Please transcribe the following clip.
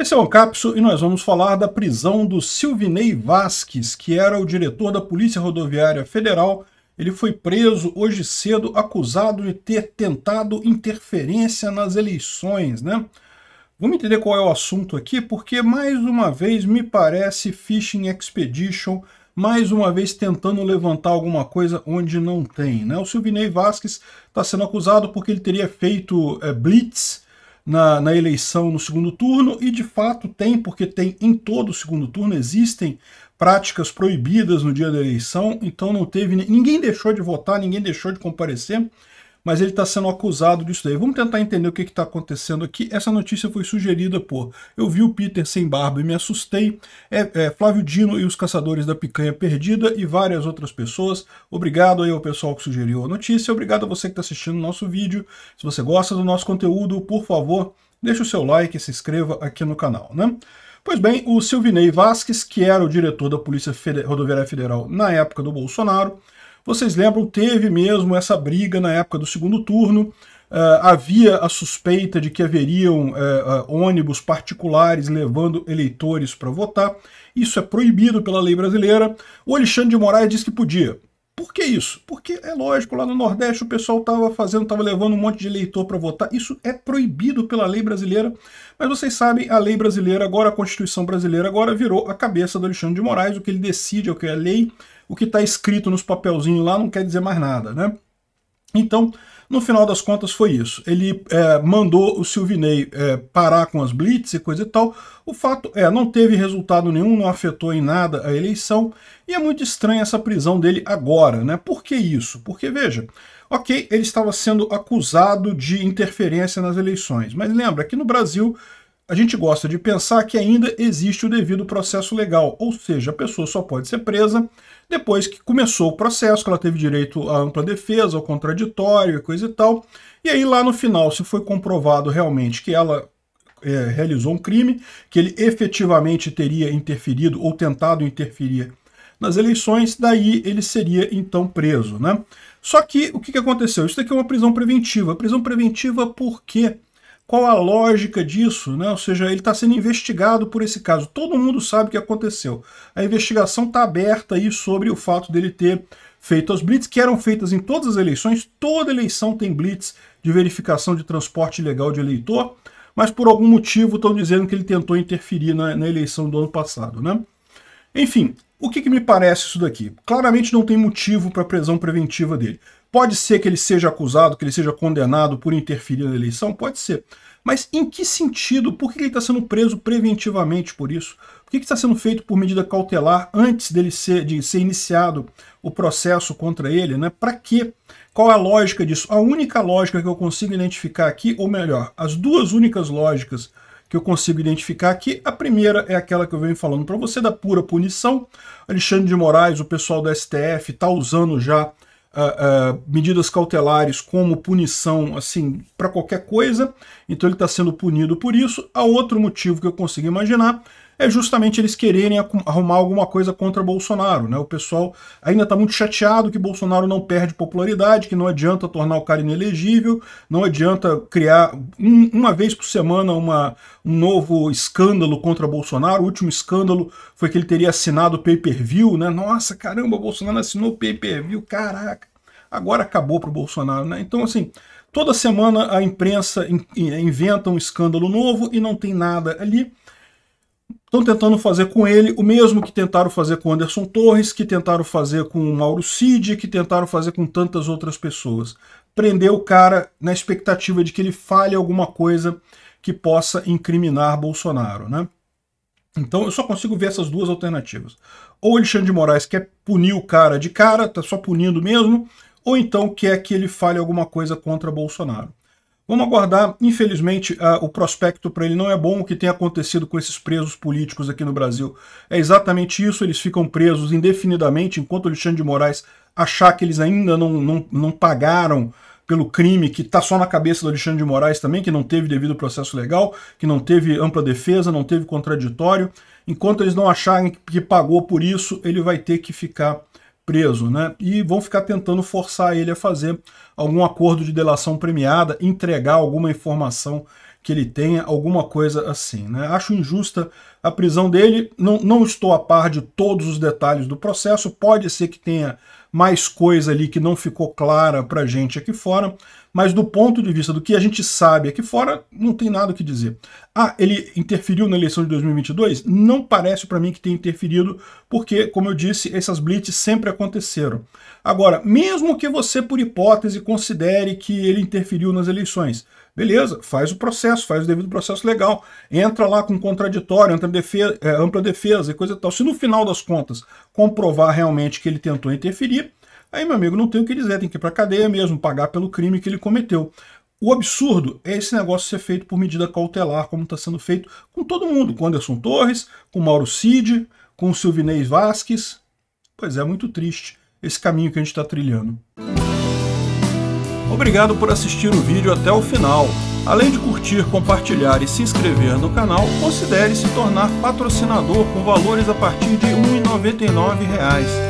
Esse é o Capso e nós vamos falar da prisão do Silvinei Vasques, que era o diretor da Polícia Rodoviária Federal. Ele foi preso hoje cedo, acusado de ter tentado interferência nas eleições, né? Vamos entender qual é o assunto aqui, porque mais uma vez me parece Fishing Expedition, mais uma vez tentando levantar alguma coisa onde não tem. Né? O Silvinei Vasquez está sendo acusado porque ele teria feito é, blitz na, na, eleição no segundo turno, e de fato tem, porque tem em todo o segundo turno, existem práticas proibidas no dia da eleição, então não teve. Ninguém deixou de votar, ninguém deixou de comparecer mas ele está sendo acusado disso daí. Vamos tentar entender o que está acontecendo aqui. Essa notícia foi sugerida por Eu vi o Peter sem barba e me assustei, é, é, Flávio Dino e os Caçadores da Picanha Perdida e várias outras pessoas. Obrigado aí ao pessoal que sugeriu a notícia, obrigado a você que está assistindo o nosso vídeo. Se você gosta do nosso conteúdo, por favor, deixe o seu like e se inscreva aqui no canal, né? Pois bem, o Silvinei Vasquez, que era o diretor da Polícia Rodoviária Federal na época do Bolsonaro, vocês lembram, teve mesmo essa briga na época do segundo turno. Uh, havia a suspeita de que haveriam uh, uh, ônibus particulares levando eleitores para votar. Isso é proibido pela lei brasileira. O Alexandre de Moraes disse que podia. Por que isso? Porque é lógico, lá no Nordeste o pessoal estava fazendo, estava levando um monte de eleitor para votar. Isso é proibido pela lei brasileira. Mas vocês sabem, a lei brasileira, agora a Constituição brasileira, agora virou a cabeça do Alexandre de Moraes. O que ele decide, é o que é lei, o que está escrito nos papelzinhos lá não quer dizer mais nada, né? Então, no final das contas foi isso. Ele é, mandou o Silvinei é, parar com as blitz e coisa e tal. O fato é, não teve resultado nenhum, não afetou em nada a eleição. E é muito estranha essa prisão dele agora, né? Por que isso? Porque, veja, ok, ele estava sendo acusado de interferência nas eleições. Mas lembra, aqui no Brasil a gente gosta de pensar que ainda existe o devido processo legal, ou seja, a pessoa só pode ser presa depois que começou o processo, que ela teve direito à ampla defesa, ao contraditório e coisa e tal. E aí lá no final, se foi comprovado realmente que ela é, realizou um crime, que ele efetivamente teria interferido ou tentado interferir nas eleições, daí ele seria então preso. Né? Só que o que aconteceu? Isso daqui é uma prisão preventiva. Prisão preventiva por quê? qual a lógica disso, né? Ou seja, ele está sendo investigado por esse caso. Todo mundo sabe o que aconteceu. A investigação está aberta aí sobre o fato dele ter feito as blitz, que eram feitas em todas as eleições. Toda eleição tem blitz de verificação de transporte ilegal de eleitor, mas por algum motivo estão dizendo que ele tentou interferir na, na eleição do ano passado, né? Enfim, o que, que me parece isso daqui? Claramente não tem motivo para a prisão preventiva dele. Pode ser que ele seja acusado, que ele seja condenado por interferir na eleição? Pode ser. Mas em que sentido? Por que ele está sendo preso preventivamente por isso? Por que está sendo feito por medida cautelar antes dele ser, de ser iniciado o processo contra ele? Né? Para quê? Qual é a lógica disso? A única lógica que eu consigo identificar aqui, ou melhor, as duas únicas lógicas que eu consigo identificar aqui. A primeira é aquela que eu venho falando para você, da pura punição. Alexandre de Moraes, o pessoal do STF, está usando já Uh, uh, medidas cautelares como punição assim para qualquer coisa, então ele está sendo punido por isso. Há outro motivo que eu consigo imaginar é justamente eles quererem arrumar alguma coisa contra Bolsonaro. Né? O pessoal ainda está muito chateado que Bolsonaro não perde popularidade, que não adianta tornar o cara inelegível, não adianta criar um, uma vez por semana uma, um novo escândalo contra Bolsonaro. O último escândalo foi que ele teria assinado pay-per-view. Né? Nossa, caramba, Bolsonaro assinou pay-per-view, caraca. Agora acabou para o Bolsonaro. Né? Então, assim, Toda semana a imprensa inventa um escândalo novo e não tem nada ali. Estão tentando fazer com ele o mesmo que tentaram fazer com Anderson Torres, que tentaram fazer com Mauro Cid, que tentaram fazer com tantas outras pessoas. Prender o cara na expectativa de que ele fale alguma coisa que possa incriminar Bolsonaro, né? Então eu só consigo ver essas duas alternativas. Ou Alexandre de Moraes quer punir o cara de cara, tá só punindo mesmo, ou então quer que ele fale alguma coisa contra Bolsonaro. Vamos aguardar, infelizmente, o prospecto para ele não é bom. O que tem acontecido com esses presos políticos aqui no Brasil é exatamente isso: eles ficam presos indefinidamente enquanto o Alexandre de Moraes achar que eles ainda não, não, não pagaram pelo crime que está só na cabeça do Alexandre de Moraes também, que não teve devido processo legal, que não teve ampla defesa, não teve contraditório. Enquanto eles não acharem que pagou por isso, ele vai ter que ficar preso, né? E vão ficar tentando forçar ele a fazer algum acordo de delação premiada, entregar alguma informação que ele tenha, alguma coisa assim, né? Acho injusta a prisão dele, não, não estou a par de todos os detalhes do processo, pode ser que tenha mais coisa ali que não ficou clara para gente aqui fora, mas do ponto de vista do que a gente sabe aqui fora, não tem nada o que dizer. Ah, ele interferiu na eleição de 2022? Não parece para mim que tenha interferido, porque, como eu disse, essas blitz sempre aconteceram. Agora, mesmo que você, por hipótese, considere que ele interferiu nas eleições, beleza, faz o processo, faz o devido processo legal, entra lá com contraditório, entra defesa, é, ampla defesa e coisa e tal. Se no final das contas comprovar realmente que ele tentou interferir, Aí, meu amigo, não tem o que dizer, tem que ir para cadeia mesmo, pagar pelo crime que ele cometeu. O absurdo é esse negócio ser feito por medida cautelar, como está sendo feito com todo mundo, com Anderson Torres, com Mauro Cid, com Silvinei Vasques. Pois é, muito triste esse caminho que a gente está trilhando. Obrigado por assistir o vídeo até o final. Além de curtir, compartilhar e se inscrever no canal, considere se tornar patrocinador com valores a partir de R$ 1,99